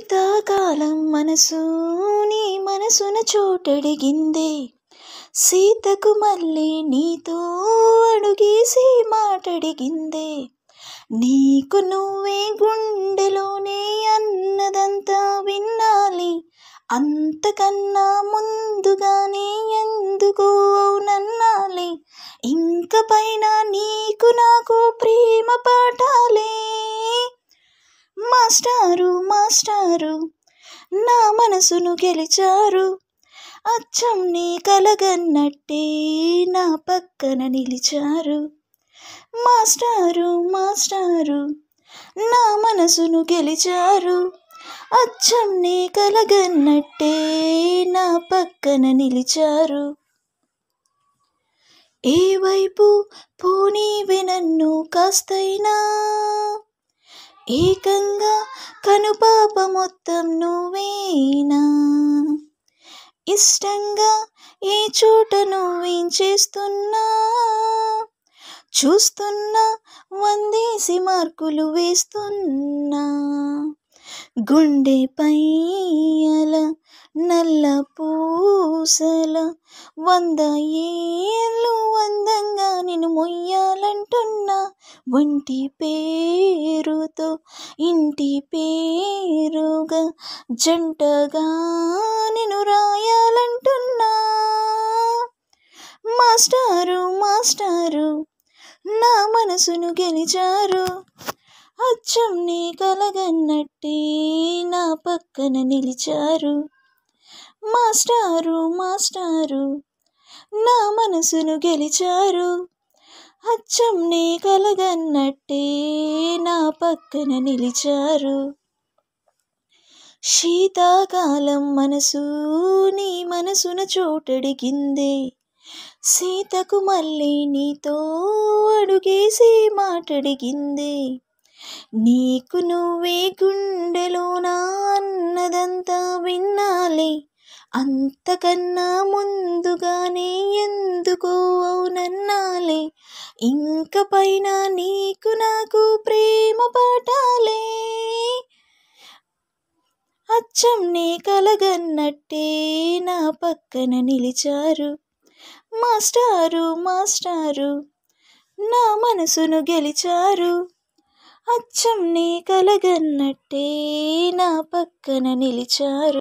శీతాకాలం మనసు నీ మనసున చోటడిగిందే సీతకు మళ్ళీ నీతో అడుగేసి మాటడిగిందే నీకు నువ్వే గుండెలోనే అన్నదంతా వినాలి అంతకన్నా ముందుగానే ఎందుకు అవునన్నాలి ఇంక పైన నీకు నాకు ప్రేమ పాఠాలే మాస్టారు మాస్టారు నా మనసును గెలిచారు అచ్చం నీ కలగన్నట్టే నా పక్కన నిలిచారు మాస్టారు మాస్టారు నా మనసును గెలిచారు అచ్చం నీ కలగన్నట్టే నా పక్కన నిలిచారు ఏ వైపు పోనీవె నన్ను కాస్తైనా ఏకంగా కనుపాప మొత్తం నువ్వేనా ఇష్టంగా ఏ చోట నువ్వేం చేస్తున్నా చూస్తున్నా వందేసి మార్కులు వేస్తున్నా గుండె పైయల నల్ల పూసల వంద ఏళ్ళు అందంగా నేను మొయ్యాలంటున్నా ఒంటి పే పేరుతో ఇంటి పేరుగా జంటగా నేను రాయాలంటున్నా మాస్టారు మాస్టారు నా మనసును గెలిచారు అచ్చం నీ కలగన్నట్టే నా పక్కన నిలిచారు మాస్టారు మాస్టారు నా మనసును గెలిచారు అచ్చం నీ కలగన్నట్టే నా పక్కన నిలిచారు శీతాకాలం మనసు నీ మనసున చోటడిగిందే సీతకు మళ్ళీ నీతో అడుగేసి మాటడిగిందే నీకు నువ్వే నా అన్నదంతా విన్నాలే అంతకన్నా ముందుగానే ఎందుకో అవునన్నాలే ఇంక పైన నీకు నాకు ప్రేమ పాటాలే అచ్చం నీ కలగన్నట్టే నా పక్కన నిలిచారు మాస్టారు మాస్టారు నా మనసును గెలిచారు అచ్చం నీ కలగన్నట్టే నా పక్కన నిలిచారు